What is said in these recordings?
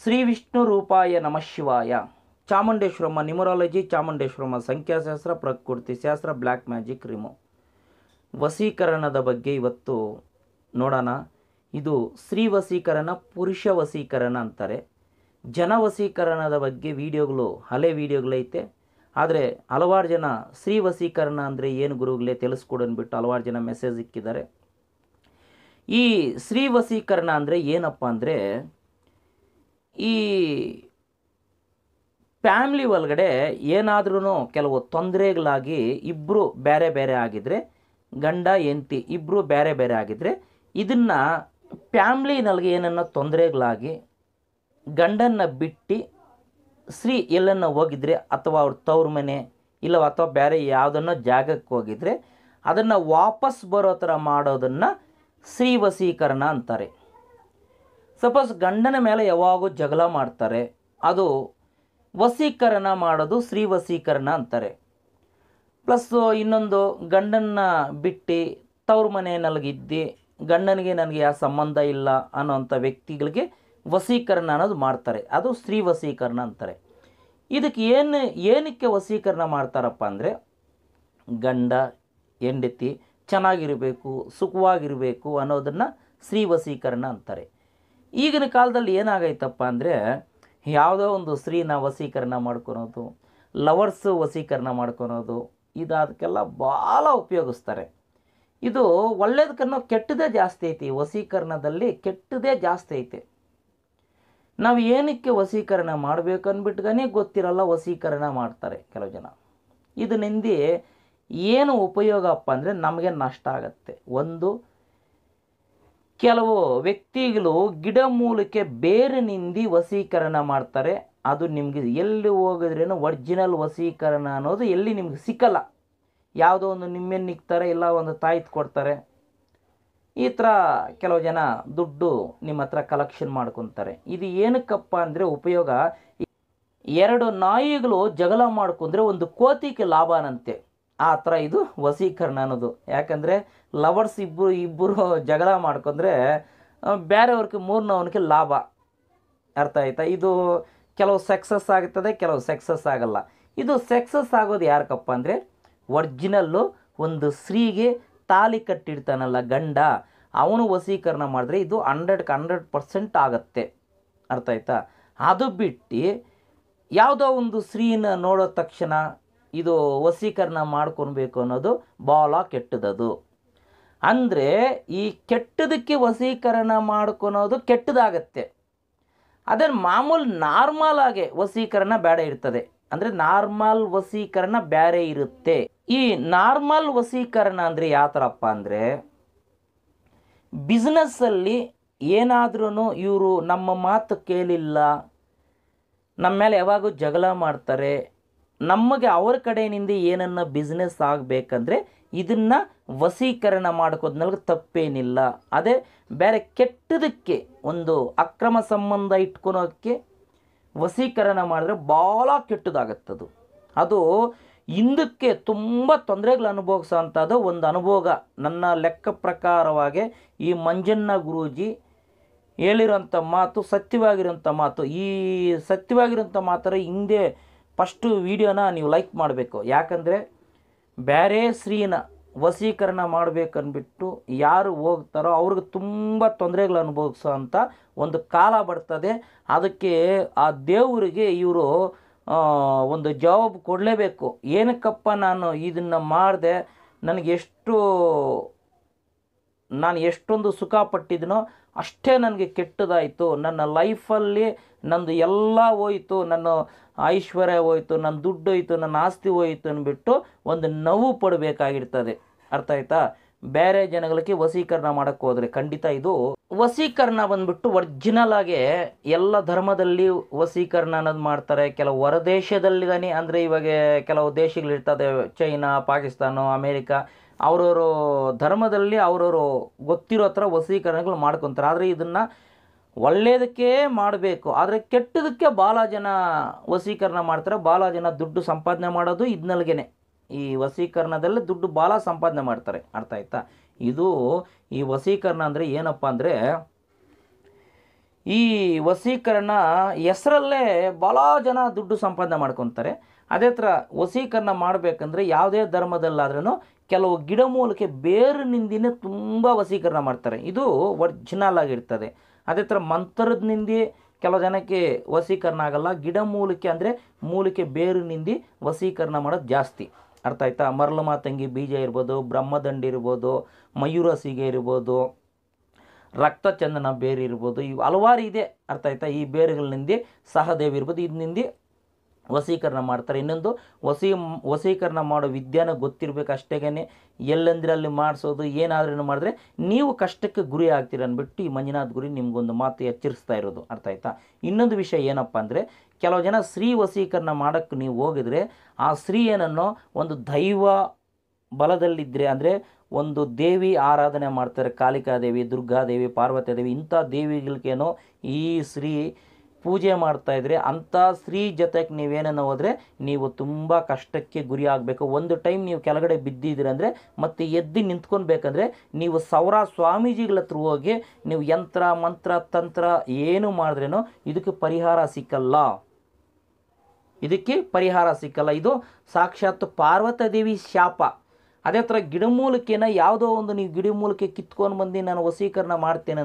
ಶ್ರೀ ವಿಷ್ಣು ರೂಪಾಯ ನಮಃ ಶಿವಾಯ ಚಾಮುಂಡೇಶ್ವರಮ್ಮ ನ್ಯೂಮರಾಲಜಿ ಚಾಮುಂಡೇಶ್ವರಮ್ಮ ಸಂಖ್ಯಾಶಾಸ್ತ್ರ ಪ್ರಕೃತಿ ಶಾಸ್ತ್ರ ಬ್ಲ್ಯಾಕ್ ಮ್ಯಾಜಿಕ್ ರಿಮೋ ವಸೀಕರಣದ ಬಗ್ಗೆ ಇವತ್ತು ನೋಡೋಣ ಇದು ಶ್ರೀ ವಸೀಕರಣ ಪುರುಷ ವಸೀಕರಣ ಅಂತಾರೆ ಜನ ವಸೀಕರಣದ ಬಗ್ಗೆ ವಿಡಿಯೋಗಳು ಹಳೆ ವೀಡಿಯೋಗಳೈತೆ ಆದರೆ ಹಲವಾರು ಜನ ಸ್ತ್ರೀ ವಸೀಕರಣ ಅಂದರೆ ಏನು ಗುರುಗಳೇ ಅಂದ್ಬಿಟ್ಟು ಹಲವಾರು ಜನ ಮೆಸೇಜ್ ಇಕ್ಕಿದ್ದಾರೆ ಈ ಸ್ತ್ರೀ ವಸೀಕರಣ ಅಂದರೆ ಏನಪ್ಪ ಅಂದರೆ ಈ ಫ್ಯಾಮ್ಲಿ ಒಳಗಡೆ ಏನಾದ್ರೂ ಕೆಲವು ತೊಂದರೆಗಳಾಗಿ ಇಬ್ಬರು ಬೇರೆ ಬೇರೆ ಆಗಿದ್ದರೆ ಗಂಡ ಹೆಂಡತಿ ಇಬ್ಬರು ಬೇರೆ ಬೇರೆ ಆಗಿದ್ದರೆ ಇದನ್ನು ಫ್ಯಾಮ್ಲಿನಲ್ಲಿ ಏನನ್ನ ತೊಂದರೆಗಳಾಗಿ ಗಂಡನ್ನು ಬಿಟ್ಟು ಸ್ತ್ರೀ ಎಲ್ಲನ್ನ ಹೋಗಿದ್ರೆ ಅಥವಾ ಅವ್ರ ತವ್ರ ಮನೆ ಇಲ್ಲ ಅಥವಾ ಬೇರೆ ಯಾವುದನ್ನೋ ಜಾಗಕ್ಕೆ ಹೋಗಿದ್ರೆ ಅದನ್ನು ವಾಪಸ್ ಬರೋ ಥರ ಮಾಡೋದನ್ನು ಸ್ತ್ರೀ ವಸೀಕರಣ ಅಂತಾರೆ ಸಪೋಸ್ ಗಂಡನ ಮೇಲೆ ಯಾವಾಗೂ ಜಗಳ ಮಾಡ್ತಾರೆ ಅದು ವಸೀಕರಣ ಮಾಡೋದು ಶ್ರೀ ವಸೀಕರಣ ಅಂತಾರೆ ಪ್ಲಸ್ಸು ಇನ್ನೊಂದು ಗಂಡನ್ನ ಬಿಟ್ಟು ತವ್ರ ನಲಗಿದ್ದಿ ಗಂಡನಿಗೆ ನನಗೆ ಯಾವ ಸಂಬಂಧ ಇಲ್ಲ ಅನ್ನೋಂಥ ವ್ಯಕ್ತಿಗಳಿಗೆ ವಸೀಕರಣ ಅನ್ನೋದು ಮಾಡ್ತಾರೆ ಅದು ಸ್ತ್ರೀ ವಸೀಕರಣ ಅಂತಾರೆ ಇದಕ್ಕೆ ಏನು ಏನಕ್ಕೆ ವಸೀಕರಣ ಮಾಡ್ತಾರಪ್ಪ ಅಂದರೆ ಗಂಡ ಹೆಂಡತಿ ಚೆನ್ನಾಗಿರಬೇಕು ಸುಖವಾಗಿರಬೇಕು ಅನ್ನೋದನ್ನು ಸ್ತ್ರೀ ವಸೀಕರಣ ಅಂತಾರೆ ಈಗಿನ ಕಾಲದಲ್ಲಿ ಏನಾಗೈತಪ್ಪ ಅಂದರೆ ಯಾವುದೋ ಒಂದು ಸ್ತ್ರೀನ ವಸೀಕರಣ ಮಾಡ್ಕೊಳೋದು ಲವರ್ಸ್ ವಸೀಕರಣ ಮಾಡ್ಕೊಳೋದು ಇದಾದಕ್ಕೆಲ್ಲ ಭಾಳ ಉಪಯೋಗಿಸ್ತಾರೆ ಇದು ಒಳ್ಳೇದಕ್ಕನ್ನೋ ಕೆಟ್ಟದೇ ಜಾಸ್ತಿ ಐತಿ ವಸೀಕರಣದಲ್ಲಿ ಕೆಟ್ಟದೇ ಜಾಸ್ತಿ ಐತೆ ನಾವು ಏನಕ್ಕೆ ವಸೀಕರಣ ಮಾಡಬೇಕನ್ಬಿಟ್ಗನೇ ಗೊತ್ತಿರಲ್ಲ ವಸೀಕರಣ ಮಾಡ್ತಾರೆ ಕೆಲವು ಜನ ನಿಂದಿ ಏನು ಉಪಯೋಗಪ್ಪ ಅಂದರೆ ನಮಗೆ ನಷ್ಟ ಆಗುತ್ತೆ ಒಂದು ಕೆಲವು ವ್ಯಕ್ತಿಗಳು ಗಿಡ ಬೇರೆ ನಿಂದಿ ವಸೀಕರಣ ಮಾಡ್ತಾರೆ ಅದು ನಿಮಗೆ ಎಲ್ಲಿ ಹೋಗಿದ್ರೇನು ಒರ್ಜಿನಲ್ ವಸೀಕರಣ ಅನ್ನೋದು ಎಲ್ಲಿ ನಿಮ್ಗೆ ಸಿಕ್ಕಲ್ಲ ಯಾವುದೋ ಒಂದು ನಿಮ್ಮೇನು ನಿಕ್ತಾರೆ ಇಲ್ಲ ಒಂದು ತಾಯ್ತು ಕೊಡ್ತಾರೆ ಈ ಥರ ಕೆಲವು ಜನ ದುಡ್ಡು ನಿಮ್ಮ ಹತ್ರ ಕಲೆಕ್ಷನ್ ಮಾಡ್ಕೊತಾರೆ ಇದು ಏನಕ್ಕಪ್ಪ ಅಂದರೆ ಉಪಯೋಗ ಎರಡು ನಾಯಿಗಳು ಜಗಳ ಮಾಡ್ಕೊಂಡ್ರೆ ಒಂದು ಕೋತಿಗೆ ಲಾಭನಂತೆ ಆ ಥರ ಇದು ವಸೀಕರಣ ಅನ್ನೋದು ಯಾಕಂದರೆ ಲವರ್ಸ್ ಇಬ್ಬರು ಇಬ್ಬರು ಜಗಳ ಮಾಡ್ಕೊಂಡ್ರೆ ಬೇರೆಯವ್ರಿಗೆ ಮೂರನವನಿಗೆ ಲಾಭ ಅರ್ಥ ಆಯ್ತಾ ಇದು ಕೆಲವು ಸಕ್ಸಸ್ ಆಗುತ್ತದೆ ಕೆಲವು ಸಕ್ಸಸ್ ಆಗಲ್ಲ ಇದು ಸಕ್ಸಸ್ ಆಗೋದು ಯಾರಕ್ಕಪ್ಪ ಅಂದರೆ ಒರ್ಜಿನಲ್ಲು ಒಂದು ಸ್ತ್ರೀಗೆ ತಾಲಿ ಕಟ್ಟಿಡ್ತಾನಲ್ಲ ಗಂಡ ಅವನು ವಸೀಕರಣ ಮಾಡಿದ್ರೆ ಇದು ಹಂಡ್ರೆಡ್ಗೆ ಹಂಡ್ರೆಡ್ ಪರ್ಸೆಂಟ್ ಆಗುತ್ತೆ ಅರ್ಥ ಆಯ್ತಾ ಅದು ಬಿಟ್ಟು ಯಾವುದೋ ಒಂದು ಸ್ತ್ರೀನ ನೋಡೋ ತಕ್ಷಣ ಇದು ವಸೀಕರಣ ಮಾಡ್ಕೊಬೇಕು ಅನ್ನೋದು ಭಾಳ ಕೆಟ್ಟದದು ಅಂದರೆ ಈ ಕೆಟ್ಟದಕ್ಕೆ ವಸೀಕರಣ ಮಾಡ್ಕೊಳೋದು ಕೆಟ್ಟದಾಗತ್ತೆ ಅದನ್ನು ಮಾಮೂಲು ನಾರ್ಮಲ್ ಆಗಿ ವಸೀಕರಣ ಬೇಡ ಇರ್ತದೆ ಅಂದರೆ ನಾರ್ಮಲ್ ವಸೀಕರಣ ಬೇರೆ ಇರುತ್ತೆ ಈ ನಾರ್ಮಲ್ ವಸೀಕರಣ ಅಂದರೆ ಯಾವ ಥರಪ್ಪ ಅಂದರೆ ಬಿಸ್ನೆಸ್ಸಲ್ಲಿ ಏನಾದ್ರೂ ಇವರು ನಮ್ಮ ಮಾತು ಕೇಳಿಲ್ಲ ನಮ್ಮ ಮೇಲೆ ಯಾವಾಗೂ ಜಗಳ ಮಾಡ್ತಾರೆ ನಮಗೆ ಅವರ ಕಡೆಯಿಂದ ಏನನ್ನ ಬಿಸ್ನೆಸ್ ಆಗಬೇಕಂದ್ರೆ ಇದನ್ನು ವಸೀಕರಣ ಮಾಡ್ಕೋದ್ನಲ್ಗೆ ತಪ್ಪೇನಿಲ್ಲ ಅದೇ ಬೇರೆ ಕೆಟ್ಟದಕ್ಕೆ ಒಂದು ಅಕ್ರಮ ಸಂಬಂಧ ಇಟ್ಕೊಳೋಕ್ಕೆ ವಸೀಕರಣ ಮಾಡಿದ್ರೆ ಭಾಳ ಕೆಟ್ಟದಾಗತ್ತದು ಅದು ಹಿಂದಕ್ಕೆ ತುಂಬ ತೊಂದರೆಗಳು ಅನುಭವಿಸೋ ಅಂಥದ್ದು ಒಂದು ಅನುಭೋಗ ನನ್ನ ಲೆಕ್ಕ ಪ್ರಕಾರವಾಗಿ ಈ ಮಂಜಣ್ಣ ಗುರೂಜಿ ಹೇಳಿರೋಂಥ ಮಾತು ಸತ್ಯವಾಗಿರೋಂಥ ಮಾತು ಈ ಸತ್ಯವಾಗಿರೋಂಥ ಮಾತರ ಹಿಂದೆ ಫಸ್ಟು ವೀಡಿಯೋನ ನೀವು ಲೈಕ್ ಮಾಡಬೇಕು ಯಾಕಂದರೆ ಬೇರೆ ಸ್ತ್ರೀನ ವಶೀಕರಣ ಮಾಡಬೇಕನ್ಬಿಟ್ಟು ಯಾರು ಹೋಗ್ತಾರೋ ಅವ್ರಿಗೆ ತುಂಬ ತೊಂದರೆಗಳು ಅನುಭವಿಸೋ ಅಂತ ಒಂದು ಕಾಲ ಬರ್ತದೆ ಅದಕ್ಕೆ ಆ ದೇವರಿಗೆ ಇವರು ಒಂದು ಜವಾಬ್ ಕೊಡಲೇಬೇಕು ಏನಕ್ಕಪ್ಪ ನಾನು ಇದನ್ನು ಮಾಡಿದೆ ನನಗೆ ಎಷ್ಟು ನಾನು ಎಷ್ಟೊಂದು ಸುಖ ಪಟ್ಟಿದ್ದೀನೋ ಅಷ್ಟೇ ನನಗೆ ಕೆಟ್ಟದಾಯಿತು ನನ್ನ ಲೈಫಲ್ಲಿ ನಂದು ಎಲ್ಲ ಹೋಯಿತು ನನ್ನ ಐಶ್ವರ್ಯ ಹೋಯಿತು ನನ್ನ ದುಡ್ಡು ಹೋಯಿತು ನನ್ನ ಆಸ್ತಿ ಹೋಯಿತು ಅಂದ್ಬಿಟ್ಟು ಒಂದು ನೋವು ಪಡಬೇಕಾಗಿರ್ತದೆ ಅರ್ಥ ಆಯ್ತಾ ಬೇರೆ ಜನಗಳಿಗೆ ವಸೀಕರಣ ಮಾಡಕ್ಕೆ ಹೋದರೆ ಖಂಡಿತ ಇದು ವಸೀಕರಣ ಬಂದ್ಬಿಟ್ಟು ಒರ್ಜಿನಲ್ ಆಗಿ ಎಲ್ಲ ಧರ್ಮದಲ್ಲಿ ವಸೀಕರಣ ಅನ್ನೋದು ಮಾಡ್ತಾರೆ ಕೆಲವು ಹೊರದೇಶದಲ್ಲಿ ಅಂದರೆ ಇವಾಗ ಕೆಲವು ದೇಶಗಳಿರ್ತದೆ ಚೈನಾ ಪಾಕಿಸ್ತಾನ ಅಮೇರಿಕಾ ಅವರವರು ಧರ್ಮದಲ್ಲಿ ಅವ್ರವರು ಗೊತ್ತಿರೋ ಥರ ವಸೀಕರಣಗಳು ಮಾಡ್ಕೊತಾರೆ ಆದರೆ ಇದನ್ನು ಒಳ್ಳೆಯದಕ್ಕೆ ಮಾಡಬೇಕು ಆದರೆ ಕೆಟ್ಟದಕ್ಕೆ ಭಾಳ ಜನ ವಸೀಕರಣ ಮಾಡ್ತಾರೆ ಭಾಳ ಜನ ದುಡ್ಡು ಸಂಪಾದನೆ ಮಾಡೋದು ಇದ್ನಲ್ಗೇನೆ ಈ ವಸೀಕರಣದಲ್ಲೇ ದುಡ್ಡು ಭಾಳ ಸಂಪಾದನೆ ಮಾಡ್ತಾರೆ ಅರ್ಥ ಆಯ್ತಾ ಇದು ಈ ವಸೀಕರಣ ಅಂದರೆ ಏನಪ್ಪ ಅಂದರೆ ಈ ವಸೀಕರಣ ಹೆಸರಲ್ಲೇ ಭಾಳ ಜನ ದುಡ್ಡು ಸಂಪಾದನೆ ಮಾಡ್ಕೊತಾರೆ ಅದೇ ಥರ ವಸೀಕರಣ ಮಾಡಬೇಕಂದ್ರೆ ಯಾವುದೇ ಧರ್ಮದಲ್ಲಾದ್ರೂ ಕೆಲವು ಗಿಡಮೂಲಿಕೆ ಬೇರಿನಿಂದಿನೇ ತುಂಬ ವಸೀಕರಣ ಮಾಡ್ತಾರೆ ಇದು ಒರ್ಜಿನಲ್ ಆಗಿರ್ತದೆ ಅದೇ ಥರ ಮಂತ್ರದಿಂದೇ ಕೆಲವು ಜನಕ್ಕೆ ವಸೀಕರಣ ಆಗಲ್ಲ ಗಿಡ ಮೂಲಿಕೆ ಅಂದರೆ ಮೂಲಿಕೆ ನಿಂದಿ ವಸೀಕರಣ ಮಾಡೋದು ಜಾಸ್ತಿ ಅರ್ಥ ಆಯ್ತಾ ಮರಳು ತಂಗಿ ಬೀಜ ಇರ್ಬೋದು ಬ್ರಹ್ಮದಂಡಿ ಇರ್ಬೋದು ಮಯೂರ ಸೀಗೆ ಇರ್ಬೋದು ರಕ್ತಚಂದನ ಬೇರು ಇರ್ಬೋದು ಇವು ಹಲವಾರು ಇದೆ ಅರ್ಥ ಆಯ್ತಾ ಈ ಬೇರುಗಳಿಂದ ಸಹದೇವಿ ಇರ್ಬೋದು ಇದನ್ನಿಂದ ವಸೀಕರಣ ಮಾಡ್ತಾರೆ ಇನ್ನೊಂದು ವಸಿ ವಸೀಕರಣ ಮಾಡೋ ವಿದ್ಯಾನ ಗೊತ್ತಿರಬೇಕು ಅಷ್ಟೇಗೇ ಎಲ್ಲಂದ್ರೆ ಅಲ್ಲಿ ಮಾಡಿಸೋದು ಏನಾದ್ರೂ ಮಾಡಿದ್ರೆ ನೀವು ಕಷ್ಟಕ್ಕೆ ಗುರಿ ಆಗ್ತೀರ ಅಂದ್ಬಿಟ್ಟು ಈ ಮಂಜುನಾಥ್ ಗುರಿ ನಿಮಗೊಂದು ಮಾತು ಎಚ್ಚರಿಸ್ತಾ ಇರೋದು ಅರ್ಥ ಆಯ್ತಾ ಇನ್ನೊಂದು ವಿಷಯ ಏನಪ್ಪ ಅಂದರೆ ಕೆಲವು ಜನ ಸ್ತ್ರೀ ವಸೀಕರಣ ಮಾಡೋಕ್ಕೆ ನೀವು ಹೋಗಿದ್ರೆ ಆ ಸ್ತ್ರೀ ಏನನ್ನೋ ಒಂದು ದೈವ ಬಲದಲ್ಲಿದ್ದರೆ ಅಂದರೆ ಒಂದು ದೇವಿ ಆರಾಧನೆ ಮಾಡ್ತಾರೆ ಕಾಳಿಕಾದೇವಿ ದುರ್ಗಾದೇವಿ ಪಾರ್ವತಿ ದೇವಿ ಇಂಥ ದೇವಿಗಳಿಗೇನೋ ಈ ಸ್ತ್ರೀ ಪೂಜೆ ಮಾಡ್ತಾ ಇದ್ರೆ ಅಂಥ ಸ್ತ್ರೀ ಜೊತೆಗೆ ನೀವೇನನ್ನ ಹೋದರೆ ನೀವು ತುಂಬ ಕಷ್ಟಕ್ಕೆ ಗುರಿ ಆಗಬೇಕು ಒಂದು ಟೈಮ್ ನೀವು ಕೆಳಗಡೆ ಬಿದ್ದಿದ್ದೀರಂದರೆ ಮತ್ತೆ ಎದ್ದು ನಿಂತ್ಕೊಳ್ಬೇಕಂದ್ರೆ ನೀವು ಸೌರ ಸ್ವಾಮೀಜಿಗಳ ಹತ್ರ ಹೋಗಿ ನೀವು ಯಂತ್ರ ಮಂತ್ರ ತಂತ್ರ ಏನು ಮಾಡಿದ್ರೇನೋ ಇದಕ್ಕೆ ಪರಿಹಾರ ಸಿಕ್ಕಲ್ಲ ಇದಕ್ಕೆ ಪರಿಹಾರ ಸಿಕ್ಕಲ್ಲ ಇದು ಸಾಕ್ಷಾತ್ ಪಾರ್ವತ ದೇವಿ ಶಾಪ ಅದೇ ಥರ ಗಿಡಮೂಲಿಕೆನ ಯಾವುದೋ ಒಂದು ನೀವು ಗಿಡಮೂಲಿಕೆ ಕಿತ್ಕೊಂಡು ಬಂದು ನಾನು ವಸೀಕರಣ ಮಾಡ್ತೇನೆ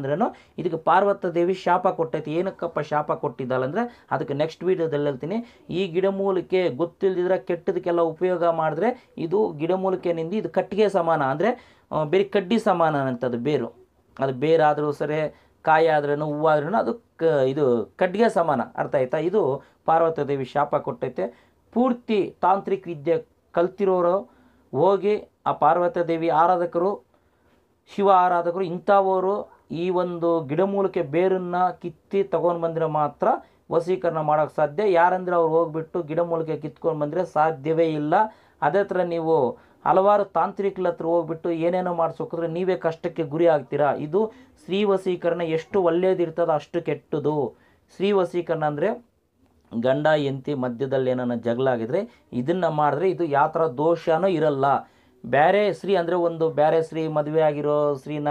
ಇದಕ್ಕೆ ಪಾರ್ವತ ದೇವಿ ಶಾಪ ಕೊಟ್ಟೈತಿ ಏನಕ್ಕಪ್ಪ ಶಾಪ ಕೊಟ್ಟಿದ್ದಾಳಂದರೆ ಅದಕ್ಕೆ ನೆಕ್ಸ್ಟ್ ವೀಡಿಯೋದಲ್ಲಿ ಹೇಳ್ತೀನಿ ಈ ಗಿಡಮೂಲಿಕೆ ಗೊತ್ತಿಲ್ಲದಿದ್ರೆ ಕೆಟ್ಟದಕ್ಕೆಲ್ಲ ಉಪಯೋಗ ಮಾಡಿದ್ರೆ ಇದು ಗಿಡಮೂಲಿಕೆನಿಂದ ಇದು ಕಟ್ಟಿಗೆ ಸಮಾನ ಅಂದರೆ ಬೇರೆ ಕಡ್ಡಿ ಸಮಾನ ಅಂತದ್ದು ಬೇರು ಅದು ಬೇರಾದರೂ ಸರಿ ಕಾಯಿ ಆದ್ರೂ ಹೂವಾದ್ರೂ ಅದು ಕ ಇದು ಕಡ್ಡಿಗೆ ಸಮಾನ ಅರ್ಥ ಆಯ್ತಾ ಇದು ಪಾರ್ವತ ದೇವಿ ಶಾಪ ಕೊಟ್ಟೈತೆ ಪೂರ್ತಿ ತಾಂತ್ರಿಕ ವಿದ್ಯೆ ಕಲ್ತಿರೋರು ಹೋಗಿ ಆ ಪಾರ್ವತ ದೇವಿ ಆರಾಧಕರು ಶಿವ ಆರಾಧಕರು ಇಂಥವರು ಈ ಒಂದು ಗಿಡಮೂಲಿಕೆ ಬೇರನ್ನು ಕಿತ್ತಿ ತಗೊಂಡು ಬಂದರೆ ಮಾತ್ರ ವಸೀಕರಣ ಮಾಡೋಕ್ಕೆ ಸಾಧ್ಯ ಯಾರಂದರೆ ಅವ್ರು ಹೋಗ್ಬಿಟ್ಟು ಗಿಡಮೂಲಿಕೆ ಕಿತ್ಕೊಂಡು ಬಂದರೆ ಸಾಧ್ಯವೇ ಇಲ್ಲ ಅದೇ ಥರ ನೀವು ಹಲವಾರು ತಾಂತ್ರಿಕಲ ಹತ್ರ ಹೋಗ್ಬಿಟ್ಟು ಏನೇನೋ ಮಾಡ್ಸೋಕಂದ್ರೆ ನೀವೇ ಕಷ್ಟಕ್ಕೆ ಗುರಿ ಆಗ್ತೀರಾ ಇದು ಶ್ರೀ ವಸೀಕರಣ ಎಷ್ಟು ಒಳ್ಳೆಯದಿರ್ತದೋ ಅಷ್ಟು ಕೆಟ್ಟದು ಶ್ರೀ ವಸೀಕರಣ ಅಂದರೆ ಗಂಡ ಎಂತಿ ಮಧ್ಯದಲ್ಲಿ ಏನನ್ನ ಜಗಳ ಆಗಿದ್ರೆ ಇದನ್ನು ಮಾಡಿದ್ರೆ ಇದು ಯಾವ ಥರ ದೋಷನೂ ಇರಲ್ಲ ಬೇರೆ ಸ್ತ್ರೀ ಅಂದರೆ ಒಂದು ಬೇರೆ ಸ್ತ್ರೀ ಮದುವೆ ಆಗಿರೋ ಸ್ತ್ರೀನ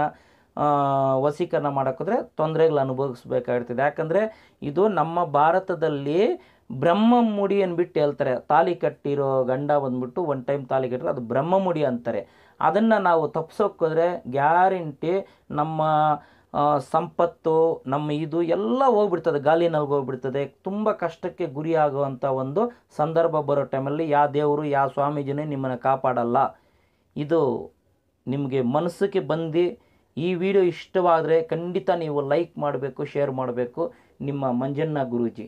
ವಸೀಕರಣ ಮಾಡೋಕ್ಕೋದ್ರೆ ತೊಂದರೆಗಳು ಅನುಭವಿಸ್ಬೇಕಾಗಿರ್ತದೆ ಯಾಕಂದರೆ ಇದು ನಮ್ಮ ಭಾರತದಲ್ಲಿ ಬ್ರಹ್ಮ ಮುಡಿ ಅಂದ್ಬಿಟ್ಟು ಹೇಳ್ತಾರೆ ತಾಲಿ ಕಟ್ಟಿರೋ ಗಂಡ ಬಂದ್ಬಿಟ್ಟು ಒನ್ ಟೈಮ್ ತಾಲಿ ಕಟ್ಟಿರೋ ಅದು ಬ್ರಹ್ಮ ಮುಡಿ ಅಂತಾರೆ ಅದನ್ನು ನಾವು ತಪ್ಪಿಸೋಕ್ಕೋದ್ರೆ ಗ್ಯಾರಂಟಿ ನಮ್ಮ ಸಂಪತ್ತು ನಮ್ಮ ಇದು ಎಲ್ಲ ಹೋಗ್ಬಿಡ್ತದೆ ಗಾಲಿನ ಹೋಗ್ಬಿಡ್ತದೆ ತುಂಬ ಕಷ್ಟಕ್ಕೆ ಗುರಿ ಆಗುವಂಥ ಒಂದು ಸಂದರ್ಭ ಬರೋ ಟೈಮಲ್ಲಿ ಯಾವ ದೇವರು ಯಾವ ಸ್ವಾಮೀಜಿನೇ ನಿಮ್ಮನ್ನು ಕಾಪಾಡಲ್ಲ ಇದು ನಿಮಗೆ ಮನಸ್ಸಿಗೆ ಬಂದು ಈ ವಿಡಿಯೋ ಇಷ್ಟವಾದರೆ ಖಂಡಿತ ನೀವು ಲೈಕ್ ಮಾಡಬೇಕು ಶೇರ್ ಮಾಡಬೇಕು ನಿಮ್ಮ ಮಂಜಣ್ಣ ಗುರೂಜಿ